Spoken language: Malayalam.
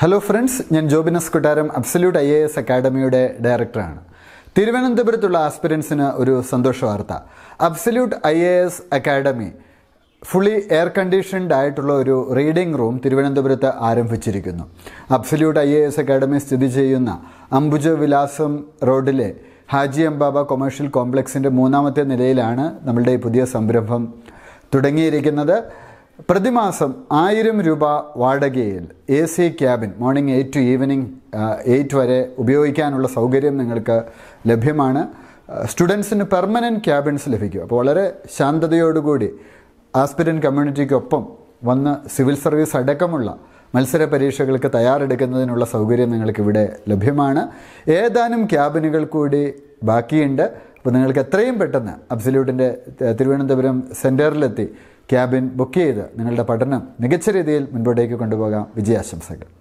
ഹലോ ഫ്രണ്ട്സ് ഞാൻ Jobin S Kottaram absolute I A S അക്കാഡമിയുടെ ഡയറക്ടറാണ് തിരുവനന്തപുരത്തുള്ള ആസ്പിരൻസിന് ഒരു സന്തോഷ വാർത്ത absolute I A S academy fully air conditioned ആയിട്ടുള്ള ഒരു റീഡിംഗ് റൂം തിരുവനന്തപുരത്ത് ആരംഭിച്ചിരിക്കുന്നു absolute I A S academy സ്ഥിതി ചെയ്യുന്ന അംബുജ വിലാസം റോഡിലെ ഹാജി അംബാബ കൊമേഴ്ഷ്യൽ കോംപ്ലക്സിൻ്റെ മൂന്നാമത്തെ നിലയിലാണ് നമ്മളുടെ ഈ പുതിയ സംരംഭം തുടങ്ങിയിരിക്കുന്നത് പ്രതിമാസം ആയിരം രൂപ വാടകയിൽ A C cabin morning eight to evening eight വരെ ഉപയോഗിക്കാനുള്ള സൗകര്യം നിങ്ങൾക്ക് ലഭ്യമാണ് സ്റ്റുഡൻസിന് പെർമനൻറ്റ് ക്യാബിൻസ് ലഭിക്കും അപ്പോൾ വളരെ ശാന്തതയോടുകൂടി ആസ്പിരൻ കമ്മ്യൂണിറ്റിക്കൊപ്പം വന്ന് സിവിൽ സർവീസ് അടക്കമുള്ള മത്സര പരീക്ഷകൾക്ക് തയ്യാറെടുക്കുന്നതിനുള്ള സൗകര്യം നിങ്ങൾക്കിവിടെ ലഭ്യമാണ് ഏതാനും ക്യാബിനുകൾ കൂടി ബാക്കിയുണ്ട് അപ്പോൾ നിങ്ങൾക്ക് എത്രയും പെട്ടെന്ന് അബ്സല്യൂട്ടിൻ്റെ തിരുവനന്തപുരം സെൻറ്ററിലെത്തി ക്യാബിൻ ബുക്ക് ചെയ്ത് നിങ്ങളുടെ പഠനം മികച്ച രീതിയിൽ മുൻപോട്ടേക്ക് കൊണ്ടുപോകാം വിജയാശംസകൾ